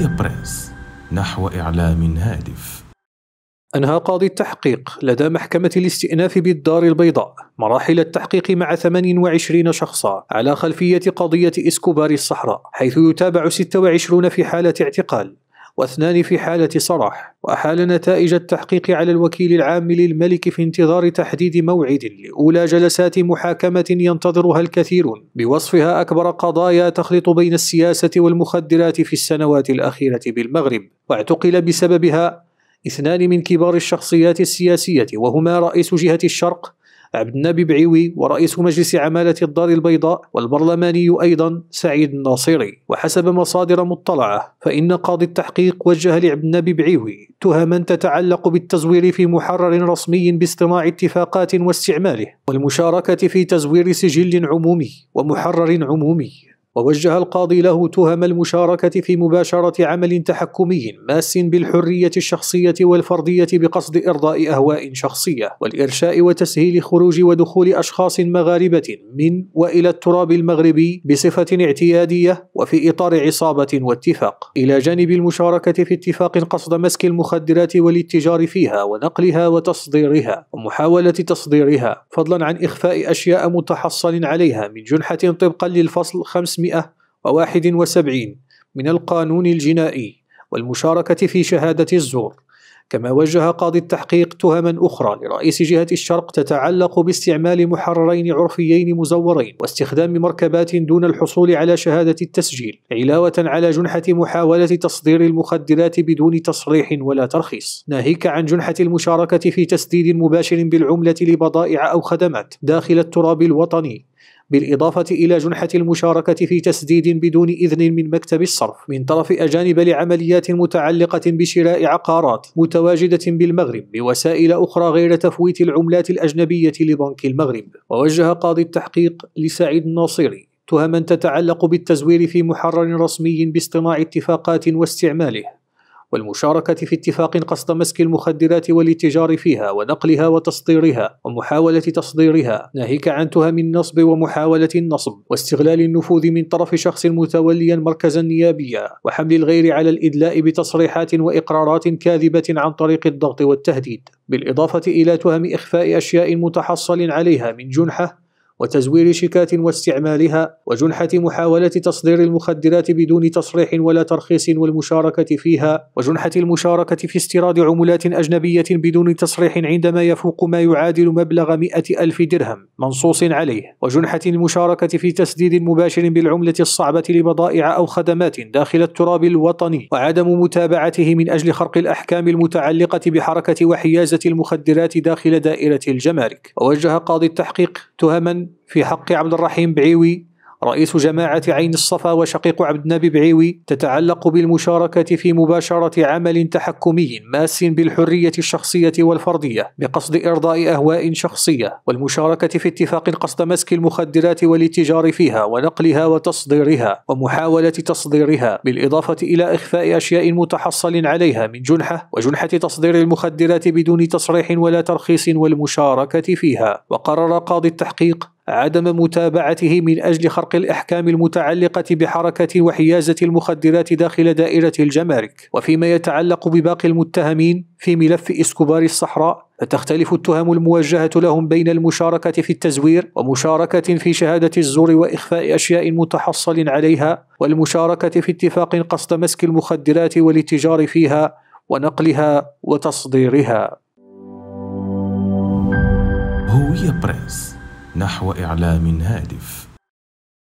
العربية بريس نحو إعلام هادف أنهى قاضي التحقيق لدى محكمة الاستئناف بالدار البيضاء مراحل التحقيق مع 28 شخصا على خلفية قضية إسكوبار الصحراء حيث يتابع 26 في حالة اعتقال واثنان في حالة صرح وأحال نتائج التحقيق على الوكيل العام للملك في انتظار تحديد موعد لأولى جلسات محاكمة ينتظرها الكثير بوصفها أكبر قضايا تخلط بين السياسة والمخدرات في السنوات الأخيرة بالمغرب واعتقل بسببها اثنان من كبار الشخصيات السياسية وهما رئيس جهة الشرق عبد النبي بعيوي ورئيس مجلس عمالة الدار البيضاء والبرلماني أيضا سعيد الناصري وحسب مصادر مطلعة فإن قاضي التحقيق وجه لعبد النبي بعيوي تهما تتعلق بالتزوير في محرر رسمي باصطناع اتفاقات واستعماله والمشاركة في تزوير سجل عمومي ومحرر عمومي ووجه القاضي له تهم المشاركة في مباشرة عمل تحكمي ماس بالحرية الشخصية والفردية بقصد إرضاء أهواء شخصية والإرشاء وتسهيل خروج ودخول أشخاص مغاربة من وإلى التراب المغربي بصفة اعتيادية وفي إطار عصابة واتفاق إلى جانب المشاركة في اتفاق قصد مسك المخدرات والاتجار فيها ونقلها وتصديرها ومحاولة تصديرها فضلا عن إخفاء أشياء متحصل عليها من جنحة طبقا للفصل 500 571 من القانون الجنائي والمشاركة في شهادة الزور كما وجه قاضي التحقيق تهما أخرى لرئيس جهة الشرق تتعلق باستعمال محررين عرفيين مزورين واستخدام مركبات دون الحصول على شهادة التسجيل علاوة على جنحة محاولة تصدير المخدرات بدون تصريح ولا ترخيص ناهيك عن جنحة المشاركة في تسديد مباشر بالعملة لبضائع أو خدمات داخل التراب الوطني بالإضافة إلى جنحة المشاركة في تسديد بدون إذن من مكتب الصرف من طرف أجانب لعمليات متعلقة بشراء عقارات متواجدة بالمغرب بوسائل أخرى غير تفويت العملات الأجنبية لبنك المغرب ووجه قاضي التحقيق لسعيد الناصري تهما تتعلق بالتزوير في محرر رسمي باصطناع اتفاقات واستعماله والمشاركة في اتفاق قصد مسك المخدرات والاتجار فيها ونقلها وتصديرها ومحاولة تصديرها ناهيك عن تهم النصب ومحاولة النصب واستغلال النفوذ من طرف شخص متوليا مركزا نيابيا وحمل الغير على الإدلاء بتصريحات وإقرارات كاذبة عن طريق الضغط والتهديد بالإضافة إلى تهم إخفاء أشياء متحصل عليها من جنحه وتزوير شيكات واستعمالها وجنحة محاولة تصدير المخدرات بدون تصريح ولا ترخيص والمشاركة فيها وجنحة المشاركة في استيراد عملات أجنبية بدون تصريح عندما يفوق ما يعادل مبلغ مئة ألف درهم منصوص عليه وجنحة المشاركة في تسديد مباشر بالعملة الصعبة لبضائع أو خدمات داخل التراب الوطني وعدم متابعته من أجل خرق الأحكام المتعلقة بحركة وحيازة المخدرات داخل دائرة الجمارك ووجه قاضي التحقيق تهما في حق عبد الرحيم بعيوي رئيس جماعة عين الصفا وشقيق عبد النبي بعيوي تتعلق بالمشاركة في مباشرة عمل تحكمي ماس بالحرية الشخصية والفردية بقصد إرضاء أهواء شخصية والمشاركة في اتفاق قصد مسك المخدرات والاتجار فيها ونقلها وتصديرها ومحاولة تصديرها بالإضافة إلى إخفاء أشياء متحصل عليها من جنحة وجنحة تصدير المخدرات بدون تصريح ولا ترخيص والمشاركة فيها وقرر قاضي التحقيق عدم متابعته من أجل خرق الإحكام المتعلقة بحركة وحيازة المخدرات داخل دائرة الجمارك وفيما يتعلق بباقي المتهمين في ملف إسكوبار الصحراء فتختلف التهم الموجهة لهم بين المشاركة في التزوير ومشاركة في شهادة الزور وإخفاء أشياء متحصل عليها والمشاركة في اتفاق قصد مسك المخدرات والاتجار فيها ونقلها وتصديرها هوية برنس. نحو إعلام هادف